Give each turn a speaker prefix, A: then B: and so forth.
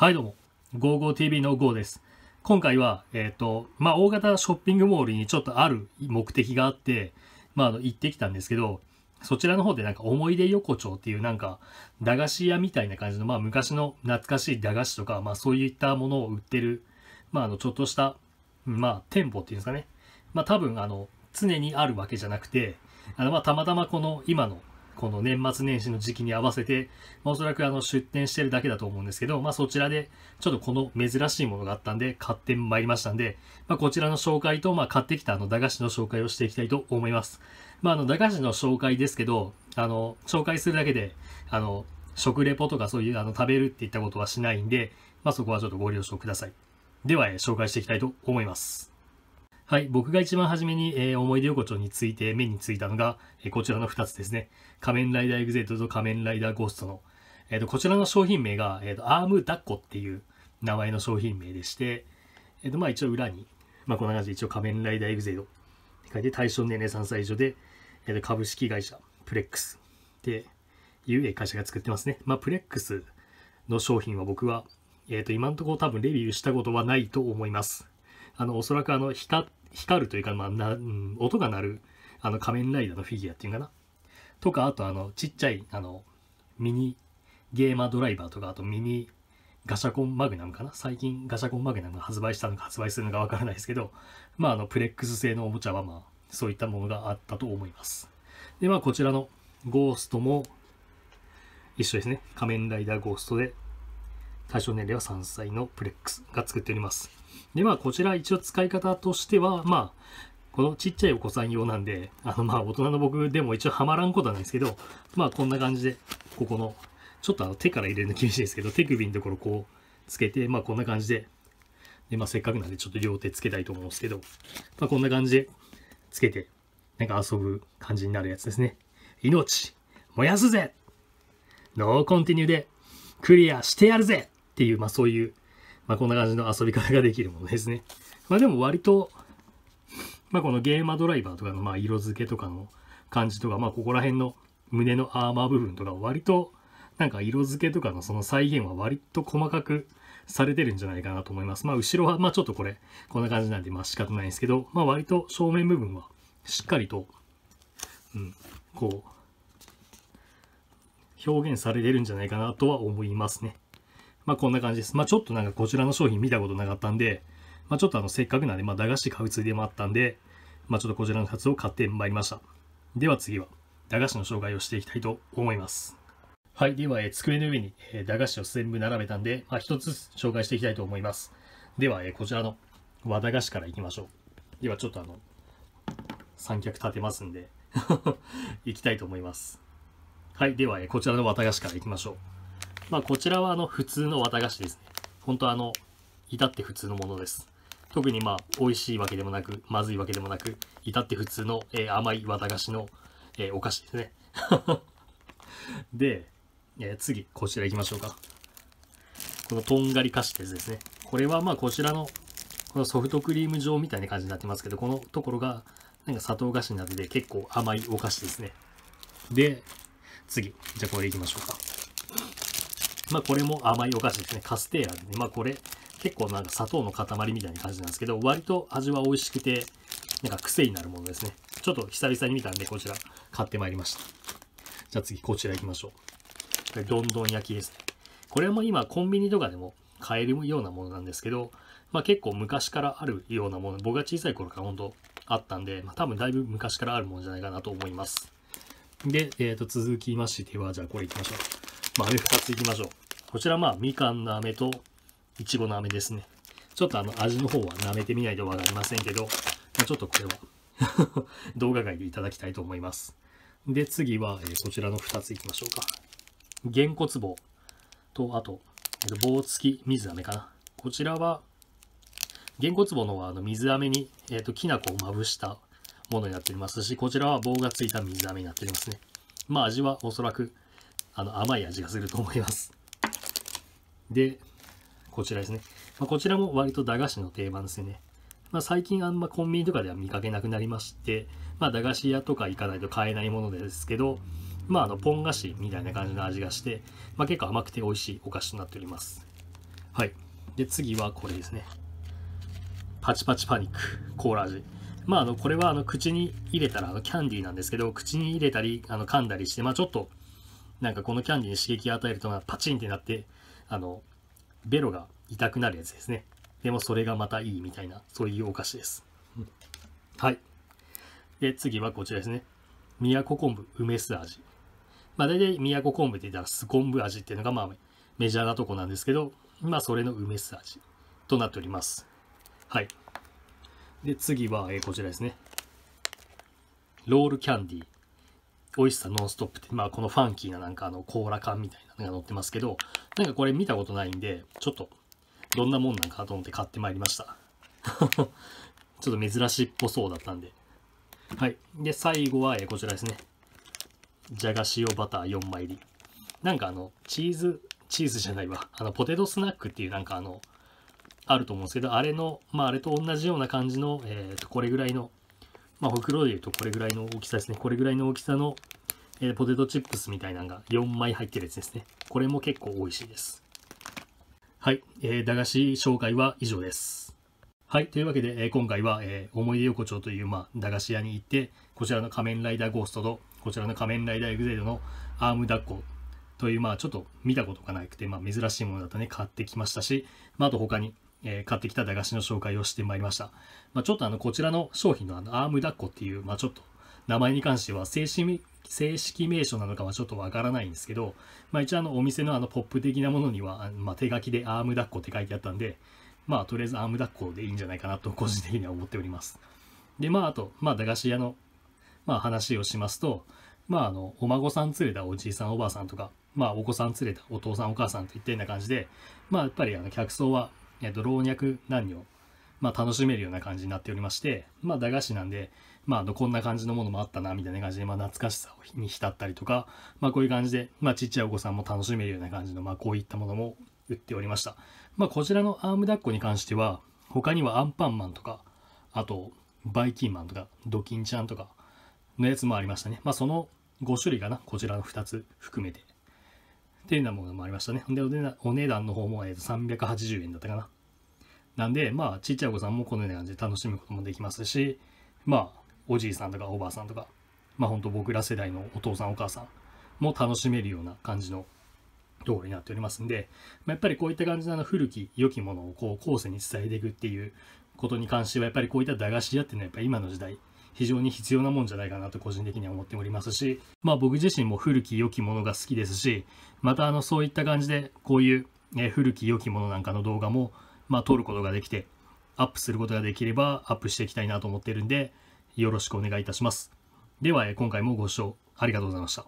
A: はいどうも、GoGoTV の GO です。今回は、えっ、ー、と、まあ、大型ショッピングモールにちょっとある目的があって、まあ、行ってきたんですけど、そちらの方でなんか思い出横丁っていうなんか駄菓子屋みたいな感じの、まあ、昔の懐かしい駄菓子とか、まあ、そういったものを売ってる、まあ、あの、ちょっとした、まあ、店舗っていうんですかね。まあ、多分、あの、常にあるわけじゃなくて、あの、まあ、たまたまこの今のこの年末年始の時期に合わせて、まあ、おそらくあの出店してるだけだと思うんですけど、まあ、そちらでちょっとこの珍しいものがあったんで買ってまいりましたんで、まあ、こちらの紹介と、まあ、買ってきたあの駄菓子の紹介をしていきたいと思います。まあ、あの駄菓子の紹介ですけど、あの紹介するだけで、あの食レポとかそういうあの食べるっていったことはしないんで、まあ、そこはちょっとご了承ください。では、紹介していきたいと思います。はい、僕が一番初めに、えー、思い出横丁について目についたのが、えー、こちらの2つですね。仮面ライダーエグゼートと仮面ライダーゴーストの。えーと、こちらの商品名が、えーと、アームダッコっていう名前の商品名でして、えーとまあ、一応裏に、まあ、こんな感じで一応仮面ライダーエグゼートって書いて対象年齢3歳以上で、えーと、と株式会社プレックスっていう会社が作ってますね。まあ、プレックスの商品は僕は、えー、と今のところ多分レビューしたことはないと思います。あのおそらくあの光っ光るというか、まあ、な、音が鳴る、あの、仮面ライダーのフィギュアっていうかな。とか、あと、あの、ちっちゃい、あの、ミニゲーマードライバーとか、あとミニガシャコンマグナムかな最近ガシャコンマグナムが発売したのか発売するのかわからないですけど、まあ、あの、プレックス製のおもちゃは、まあ、そういったものがあったと思います。で、まあ、こちらのゴーストも、一緒ですね。仮面ライダーゴーストで、対象年齢は3歳のプレックスが作っております。で、まあ、こちら一応使い方としては、まあ、このちっちゃいお子さん用なんで、あの、まあ、大人の僕でも一応はまらんことはないですけど、まあ、こんな感じで、ここの、ちょっとあの、手から入れるの厳しいですけど、手首のところこう、つけて、まあ、こんな感じで、で、まあ、せっかくなんでちょっと両手つけたいと思うんですけど、まあ、こんな感じで、つけて、なんか遊ぶ感じになるやつですね。命、燃やすぜノーコンティニューで、クリアしてやるぜっていう、まあそういう、まあこんな感じの遊び方ができるものですね。まあでも割と、まあこのゲーマドライバーとかのまあ色付けとかの感じとか、まあここら辺の胸のアーマー部分とか割となんか色付けとかのその再現は割と細かくされてるんじゃないかなと思います。まあ後ろはまあちょっとこれこんな感じなんでまあ仕方ないんですけど、まあ割と正面部分はしっかりと、うん、こう表現されてるんじゃないかなとは思いますね。まあこんな感じです。まあちょっとなんかこちらの商品見たことなかったんで、まあちょっとあのせっかくなんで、まあ駄菓子買うついでもあったんで、まあちょっとこちらのやつを買ってまいりました。では次は、駄菓子の紹介をしていきたいと思います。はい、では、えー、机の上に、えー、駄菓子を全部並べたんで、まあ、1つずつ紹介していきたいと思います。では、えー、こちらの和駄菓子からいきましょう。では、ちょっとあの、三脚立てますんでい きたいと思います。はい、では、えー、こちらの和駄菓子からいきましょう。まあ、こちらはあの普通の綿菓子ですね。本当あの、至って普通のものです。特にまあ、美味しいわけでもなく、まずいわけでもなく、至って普通の、えー、甘い綿菓子の、えー、お菓子ですね。で、えー、次、こちら行きましょうか。このとんがり菓子ってやつですね。これはまあ、こちらの、このソフトクリーム状みたいな感じになってますけど、このところが、なんか砂糖菓子になってて結構甘いお菓子ですね。で、次、じゃあこれ行きましょうか。まあ、これも甘いお菓子ですね。カステーラで、ね、まあ、これ、結構なんか砂糖の塊みたいな感じなんですけど、割と味は美味しくて、なんか癖になるものですね。ちょっと久々に見たんで、こちら買ってまいりました。じゃあ次、こちら行きましょう。どんどん焼きですね。これも今、コンビニとかでも買えるようなものなんですけど、まあ結構昔からあるようなもの、僕が小さい頃から本当あったんで、まあ多分だいぶ昔からあるものじゃないかなと思います。で、えっ、ー、と、続きましては、じゃあこれ行きましょう。丸2つ行きましょう。こちらまあみかんの飴といちごの飴ですね。ちょっとあの味の方は舐めてみないとわかりませんけど、ちょっとこれは 動画外でいただきたいと思います。で、次は、えそちらの2ついきましょうか。げんこつ棒と、あと、えー、棒付き水飴かな。こちらは、げんこつ棒のはあの水飴に、えーと、ときな粉をまぶしたものになっておりますし、こちらは棒がついた水飴になっておりますね。まあ味はおそらくあの甘い味がすると思います。で、こちらですね。まあ、こちらも割と駄菓子の定番ですね。まあ、最近あんまコンビニとかでは見かけなくなりまして、まあ、駄菓子屋とか行かないと買えないものですけど、まあ、あのポン菓子みたいな感じの味がして、まあ、結構甘くて美味しいお菓子となっております。はい。で、次はこれですね。パチパチパニックコーラ味。まあ、あのこれはあの口に入れたらあのキャンディーなんですけど、口に入れたりあの噛んだりして、まあ、ちょっとなんかこのキャンディーに刺激を与えるとパチンってなって、あの、ベロが痛くなるやつですね。でもそれがまたいいみたいな、そういうお菓子です。はい。で、次はこちらですね。宮古昆布梅酢味。まあ大体宮古昆布って言ったら酢昆布味っていうのがまあメジャーなとこなんですけど、まあそれの梅酢味となっております。はい。で、次は、えこちらですね。ロールキャンディー。美味しさノンストップって、まあこのファンキーななんかあの甲羅缶みたいなのが載ってますけど、なんかこれ見たことないんで、ちょっとどんなもんなんかと思って買ってまいりました。ちょっと珍しっぽそうだったんで。はい。で、最後は、えこちらですね。じゃが塩バター4枚入り。なんかあの、チーズ、チーズじゃないわ。あの、ポテトスナックっていうなんかあの、あると思うんですけど、あれの、まああれと同じような感じの、えっ、ー、と、これぐらいのまあ、袋で言うとこれぐらいの大きさですね。これぐらいの大きさの、えー、ポテトチップスみたいなのが4枚入ってるやつですね。これも結構美味しいです。はい、えー、駄菓子紹介は以上です。はい、というわけで、えー、今回は、えー、思い出横丁という、まあ、駄菓子屋に行って、こちらの仮面ライダーゴーストと、こちらの仮面ライダーエグゼイドのアーム抱っこという、まあ、ちょっと見たことがなくて、まあ、珍しいものだったね、買ってきましたし、まあ、あと他に、えー、買ってきた駄菓子の紹介をしてまいりました。まあ、ちょっとあの、こちらの商品のあの、アーム抱っこっていう、まあ、ちょっと、名前に関しては正式正式名称なのかはちょっとわからないんですけど、まあ、一応あのお店のあのポップ的なものには、まあ、手書きでアーム抱っこって書いてあったんで、まあ、とりあえずアーム抱っこでいいんじゃないかなと個人的には思っております。で、まあ、あと、まあ、駄菓子屋の、まあ、話をしますと、まあ、あの、お孫さん連れたおじいさんおばあさんとか、まあ、お子さん連れたお父さんお母さんといったような感じで、まあ、やっぱりあの客層は、えっと老若男女、まあ、楽しめるような感じになっておりまして、まあ、駄菓子なんで、まあ、こんな感じのものもあったなみたいな感じで、まあ、懐かしさに浸ったりとか、まあ、こういう感じで、まあ、ちっちゃいお子さんも楽しめるような感じの、まあ、こういったものも売っておりました、まあ、こちらのアーム抱っこに関しては他にはアンパンマンとかあとバイキンマンとかドキンちゃんとかのやつもありましたね、まあ、その5種類かなこちらの2つ含めてていうなものもありましたね。で、お値段の方も、えー、と380円だったかな。なんで、まあ、ちっちゃいお子さんもこのような感じで楽しむこともできますし、まあ、おじいさんとかおばあさんとか、まあ、ほんと僕ら世代のお父さんお母さんも楽しめるような感じの道こになっておりますんで、まあ、やっぱりこういった感じのの古き良きものをこう後世に伝えていくっていうことに関しては、やっぱりこういった駄菓子屋っていうのはやっぱり今の時代、非常に必要なもんじゃないかなと個人的には思っておりますし、まあ僕自身も古き良きものが好きですし、またあのそういった感じでこういう古き良きものなんかの動画も、まあ撮ることができて、アップすることができればアップしていきたいなと思ってるんで、よろしくお願いいたします。では、今回もご視聴ありがとうございました。